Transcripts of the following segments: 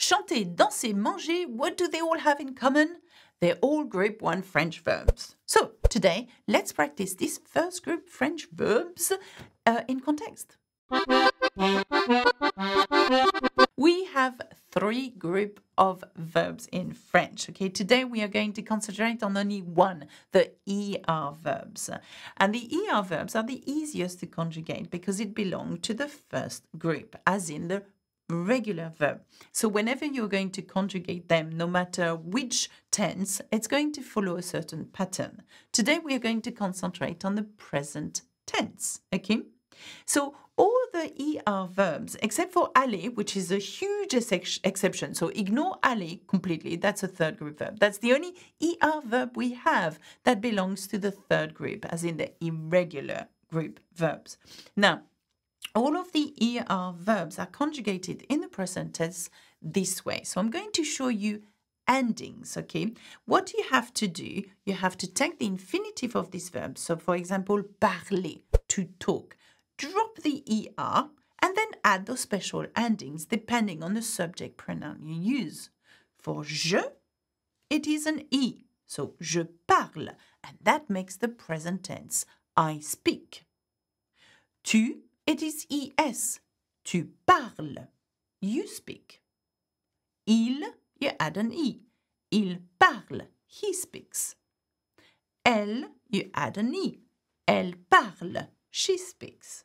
chanter, danser, manger, what do they all have in common? They're all group 1 French verbs. So today, let's practice these first group French verbs uh, in context. We have three group of verbs in French. Okay, today we are going to concentrate on only one, the ER verbs. And the ER verbs are the easiest to conjugate because it belongs to the first group, as in the regular verb. So whenever you're going to conjugate them, no matter which tense, it's going to follow a certain pattern. Today we are going to concentrate on the present tense, okay? So all the ER verbs, except for aller, which is a huge ex exception, so ignore aller completely, that's a third group verb. That's the only ER verb we have that belongs to the third group, as in the irregular group verbs. Now, all of the ER verbs are conjugated in the present tense this way. So I'm going to show you endings, okay? What you have to do, you have to take the infinitive of this verb. So for example, parler, to talk. Drop the ER and then add those special endings depending on the subject pronoun you use. For je, it is an E. So je parle, and that makes the present tense. I speak. Tu it is ES. Tu parles. You speak. Il, you add an E. Il parle. He speaks. Elle, you add an E. Elle parle. She speaks.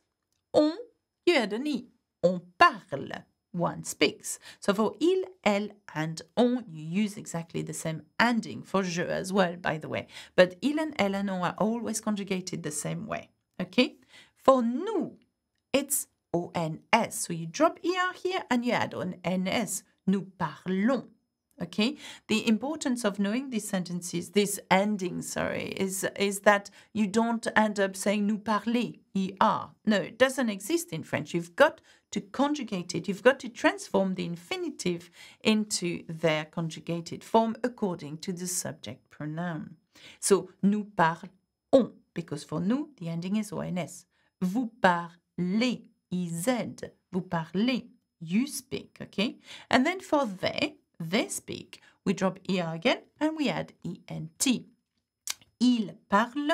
On, you add an E. On parle. One speaks. So for il, elle, and on, you use exactly the same ending for je as well, by the way. But il and elle and on are always conjugated the same way. Okay? For nous, it's O-N-S. So you drop ER here and you add on NS. Nous parlons. Okay, the importance of knowing these sentences, this ending, sorry, is is that you don't end up saying nous parler, er. No, it doesn't exist in French. You've got to conjugate it. You've got to transform the infinitive into their conjugated form according to the subject pronoun. So nous parlons, because for nous, the ending is ons. Vous parlez les, ez. Vous parlez, you speak, okay? And then for they, they speak, we drop er again and we add ent. Il parle,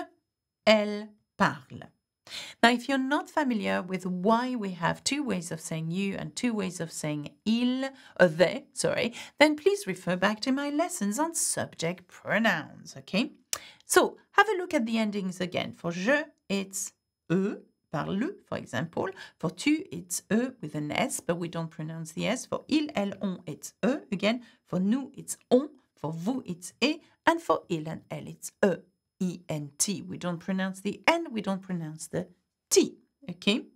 elle parle. Now, if you're not familiar with why we have two ways of saying you and two ways of saying il, or uh, they, sorry, then please refer back to my lessons on subject pronouns, okay? So, have a look at the endings again. For je, it's e for example. For tu, it's e with an s, but we don't pronounce the s. For il, elle, on, it's e. Again, for nous, it's on. For vous, it's e. And for il and elle, it's e. E-N-T. We don't pronounce the N, we don't pronounce the T. Okay?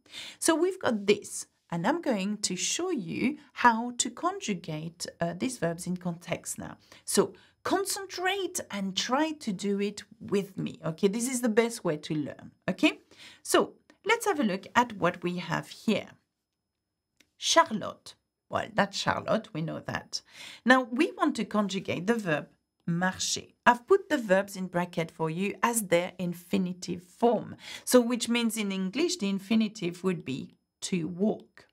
So we've got this. And I'm going to show you how to conjugate uh, these verbs in context now. So concentrate and try to do it with me. Okay, this is the best way to learn. Okay, so Let's have a look at what we have here. Charlotte. Well, that's Charlotte, we know that. Now, we want to conjugate the verb marcher. I've put the verbs in bracket for you as their infinitive form. So, which means in English, the infinitive would be to walk.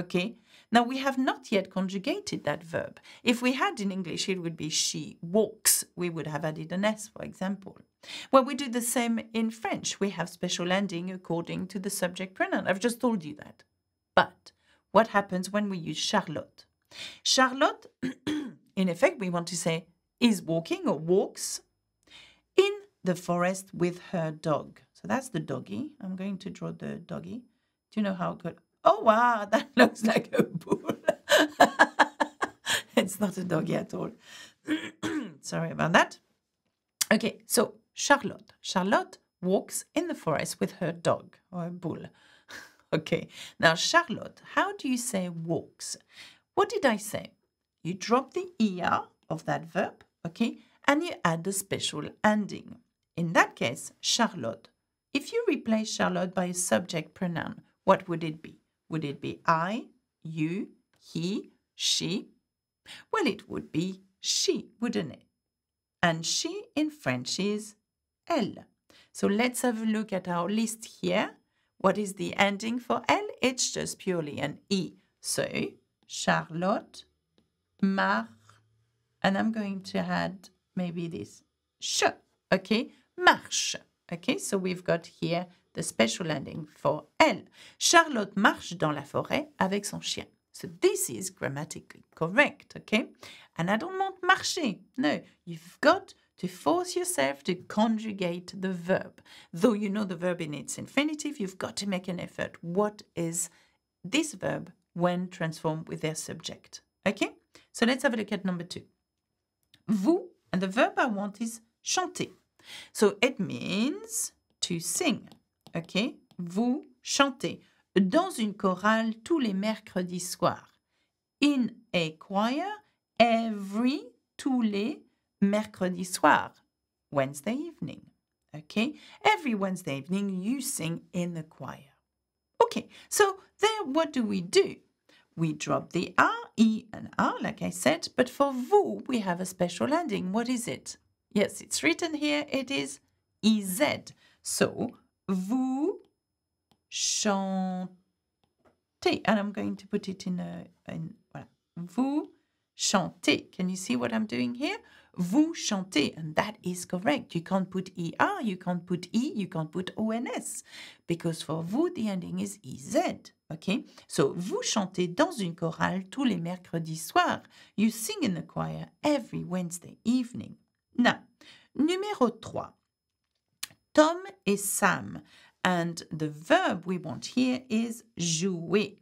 Okay? Now, we have not yet conjugated that verb. If we had in English, it would be she walks. We would have added an S, for example. Well, we do the same in French. We have special ending according to the subject pronoun. I've just told you that. But what happens when we use Charlotte? Charlotte, in effect, we want to say is walking or walks in the forest with her dog. So that's the doggy. I'm going to draw the doggy. Do you know how good? Oh, wow, that looks like a bull. it's not a doggy at all. Sorry about that. Okay, so Charlotte. Charlotte walks in the forest with her dog or a bull. okay, now Charlotte, how do you say walks? What did I say? You drop the ER of that verb, okay, and you add the special ending. In that case, Charlotte. If you replace Charlotte by a subject pronoun, what would it be? Would it be I, you, he, she? Well, it would be she, wouldn't it? And she in French is L. So let's have a look at our list here. What is the ending for L? It's just purely an E. So Charlotte, Mar, and I'm going to add maybe this sh, okay? Marche. Okay, so we've got here the special ending for L. Charlotte marche dans la forêt avec son chien. So this is grammatically correct, okay? And I don't want marcher. No, you've got to force yourself to conjugate the verb. Though you know the verb in its infinitive, you've got to make an effort. What is this verb when transformed with their subject? Okay, so let's have a look at number two. Vous, and the verb I want is chanter. So it means to sing. Okay, vous chantez dans une chorale tous les mercredis soirs. In a choir every tous les mercredi soir, Wednesday evening. Okay, every Wednesday evening you sing in the choir. Okay, so there what do we do? We drop the R, E and R like I said, but for VU we have a special ending. What is it? Yes, it's written here, it is EZ. So, vous chantez. And I'm going to put it in a, in, voilà. Vous chantez. Can you see what I'm doing here? Vous chantez, and that is correct. You can't put ER, you can't put E, you can't put ONS, because for vous, the ending is EZ. Okay? So, vous chantez dans une chorale tous les mercredis soirs. You sing in the choir every Wednesday evening. Now, numéro 3. Tom et Sam. And the verb we want here is jouer.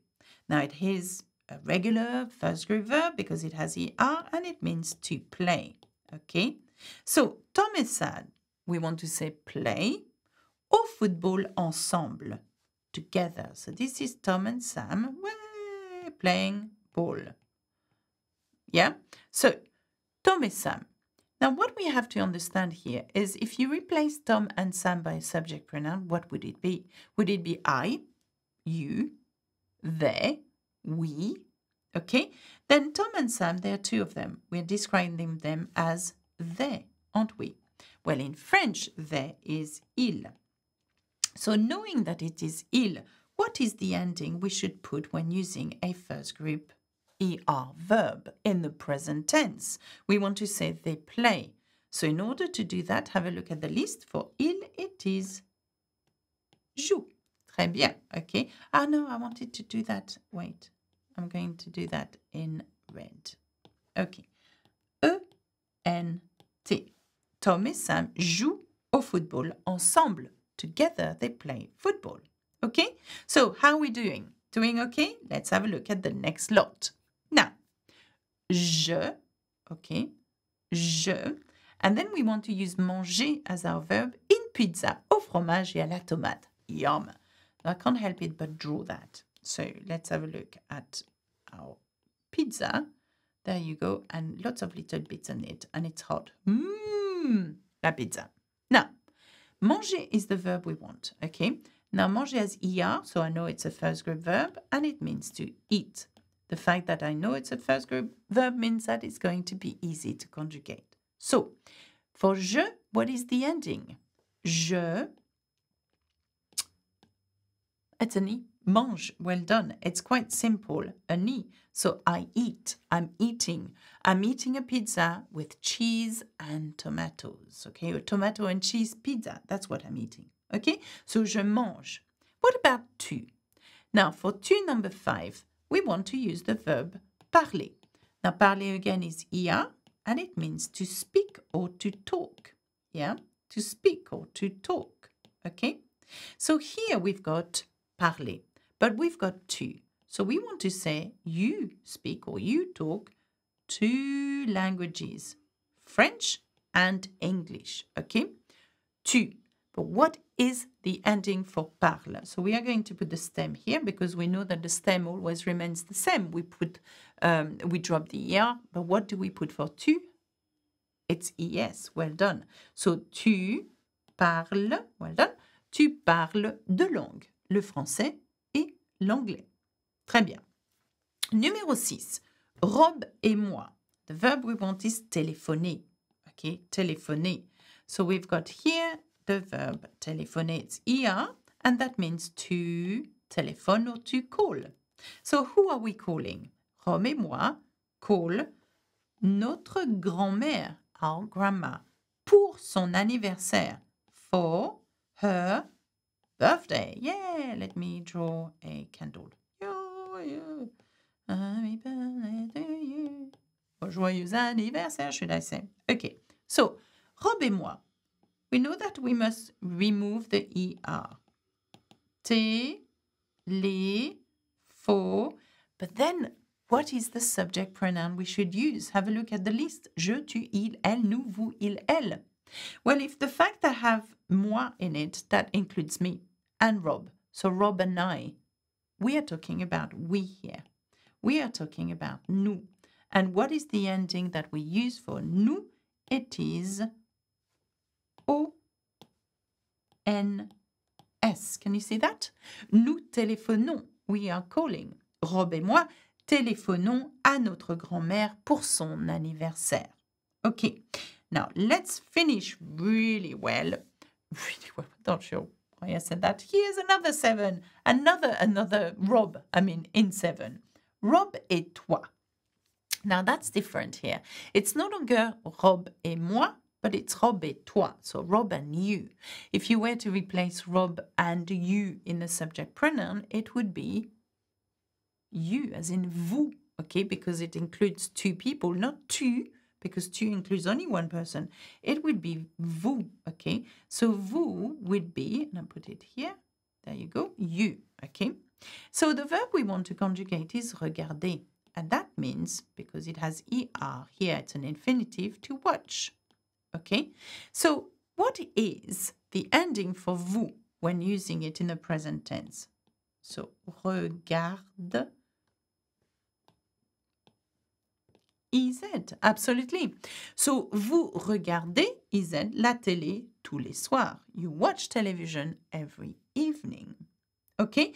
Now, it is a regular first group verb because it has ER and it means to play. Okay? So Tom and Sam. we want to say play or football ensemble, together. So this is Tom and Sam playing ball. Yeah? So Tom and Sam. Now, what we have to understand here is if you replace Tom and Sam by a subject pronoun, what would it be? Would it be I, you, they, we? Okay? Then Tom and Sam, there are two of them. We're describing them as they, aren't we? Well, in French, they is il. So knowing that it is il, what is the ending we should put when using a first group ER verb in the present tense? We want to say they play. So in order to do that, have a look at the list. For il, it is joue. Très bien. Okay. Ah, no, I wanted to do that. Wait. I'm going to do that in red. Okay. E-N-T. Tom et Sam jouent au football ensemble. Together they play football. Okay? So how are we doing? Doing okay? Let's have a look at the next lot. Now, je, okay, je. And then we want to use manger as our verb in pizza, au fromage et à la tomate. Yum. I can't help it but draw that. So let's have a look at our pizza. There you go. And lots of little bits on it. And it's hot. Mmm, la pizza. Now, manger is the verb we want. Okay. Now, manger has er, so I know it's a first group verb and it means to eat. The fact that I know it's a first group verb means that it's going to be easy to conjugate. So, for je, what is the ending? Je. It's an e mange, well done. It's quite simple. Ani, so I eat, I'm eating. I'm eating a pizza with cheese and tomatoes, okay? A tomato and cheese pizza, that's what I'm eating, okay? So je mange. What about tu? Now, for tu number five, we want to use the verb parler. Now, parler again is ia, and it means to speak or to talk, yeah? To speak or to talk, okay? So here we've got parler but we've got two. So we want to say you speak or you talk two languages, French and English, okay? two. But what is the ending for parle? So we are going to put the stem here because we know that the stem always remains the same. We put, um, we drop the er, but what do we put for two? It's es. Well done. So tu parles. Well done. Tu parles de langue, le français l'anglais. Très bien. Numéro 6. Rob et moi. The verb we want is téléphoner. OK, téléphoner. So we've got here the verb téléphoner. It's ER and that means to telephone or to call. So who are we calling? Rob et moi call notre grand-mère, our grandma, pour son anniversaire. For her birthday. Yeah, let me draw a candle. Joyeux, happy birthday to you. joyeux anniversaire, should I say? Okay, so Rob et moi. We know that we must remove the ER. T, les, for. But then, what is the subject pronoun we should use? Have a look at the list. Je, tu, il, elle, nous, vous, il, elle. Well, if the fact that I have moi in it, that includes me and Rob. So, Rob and I, we are talking about we here. We are talking about nous. And what is the ending that we use for nous? It is O N S. Can you see that? Nous téléphonons. We are calling. Rob et moi téléphonons à notre grand-mère pour son anniversaire. OK. Now, let's finish really well. Really well. not sure. I said that. Here's another seven, another, another Rob, I mean, in seven. Rob et toi. Now that's different here. It's no longer Rob et moi, but it's Rob et toi, so Rob and you. If you were to replace Rob and you in the subject pronoun, it would be you, as in vous, okay, because it includes two people, not two, because two includes only one person, it would be vous, okay? So vous would be, and I put it here, there you go, you, okay? So the verb we want to conjugate is regarder, and that means, because it has er here, it's an infinitive, to watch, okay? So what is the ending for vous when using it in the present tense? So regarde, IZ, absolutely. So, vous regardez la télé, tous les soirs. You watch television every evening. OK?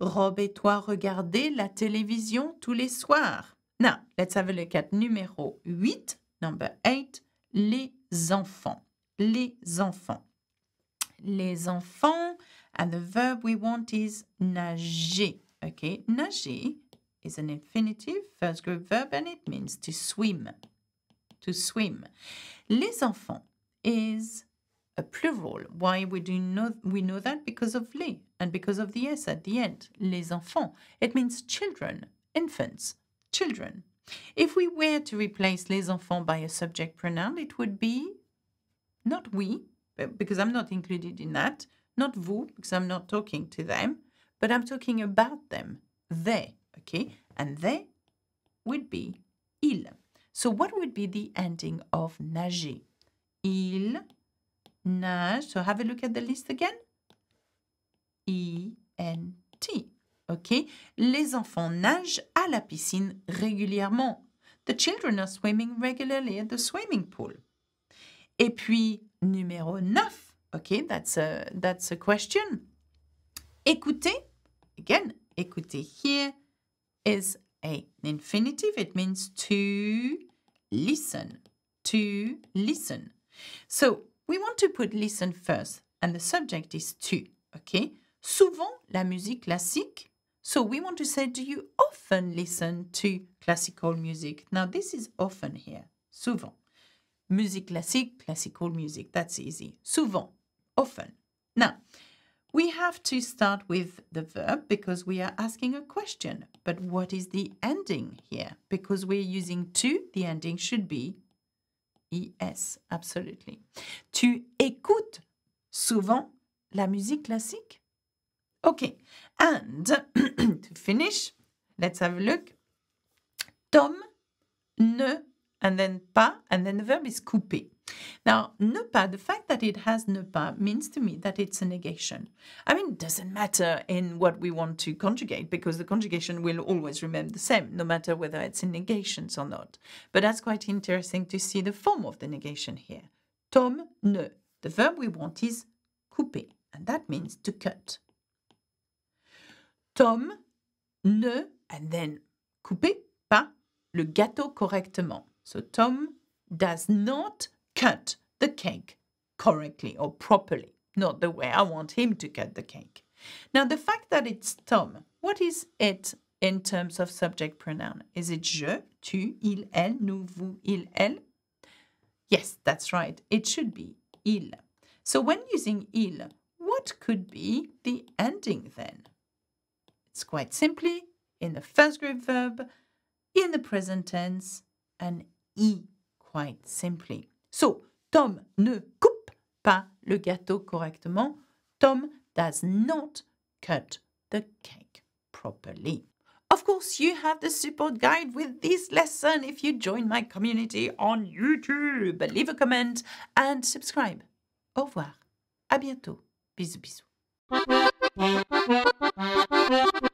Rob et toi regardez la télévision tous les soirs. Now, let's have a look at numéro 8, number 8, les enfants. Les enfants. Les enfants, and the verb we want is nager. OK? Nager is an infinitive, first group verb, and it means to swim. To swim. Les enfants is a plural. Why we do know we know that because of les and because of the s at the end. Les enfants. It means children, infants, children. If we were to replace les enfants by a subject pronoun, it would be not we because I'm not included in that, not vous because I'm not talking to them, but I'm talking about them. They. okay? And they would be il. So what would be the ending of nager? Il nage. So have a look at the list again. E-N-T. Okay? Les enfants nagent à la piscine régulièrement. The children are swimming regularly at the swimming pool. Et puis, numéro 9. Okay, that's a, that's a question. Écoutez. Again, écoutez here. is a infinitive. It means to listen, to listen. So we want to put listen first and the subject is to, okay? Souvent, la musique classique. So we want to say, do you often listen to classical music? Now this is often here, souvent. Musique classique, classical music, that's easy. Souvent, often. Now, we have to start with the verb because we are asking a question. But what is the ending here? Because we're using to, the ending should be ES, absolutely. Tu écoutes souvent la musique classique? Okay, and to finish, let's have a look. Tom ne, and then pas, and then the verb is couper. Now, NEPA, the fact that it has NEPA means to me that it's a negation. I mean, it doesn't matter in what we want to conjugate because the conjugation will always remain the same, no matter whether it's in negations or not. But that's quite interesting to see the form of the negation here. Tom ne. The verb we want is couper, and that means to cut. Tom ne, and then couper, pas, le gâteau correctement. So Tom does not cut the cake correctly or properly, not the way I want him to cut the cake. Now, the fact that it's Tom, what is it in terms of subject pronoun? Is it je, tu, il, elle, nous, vous, il, elle? Yes, that's right. It should be il. So when using il, what could be the ending then? It's quite simply in the first group verb, in the present tense, and e quite simply. So, Tom ne coupe pas le gâteau correctement. Tom does not cut the cake properly. Of course, you have the support guide with this lesson if you join my community on YouTube. Leave a comment and subscribe. Au revoir. À bientôt. Bisous, bisous.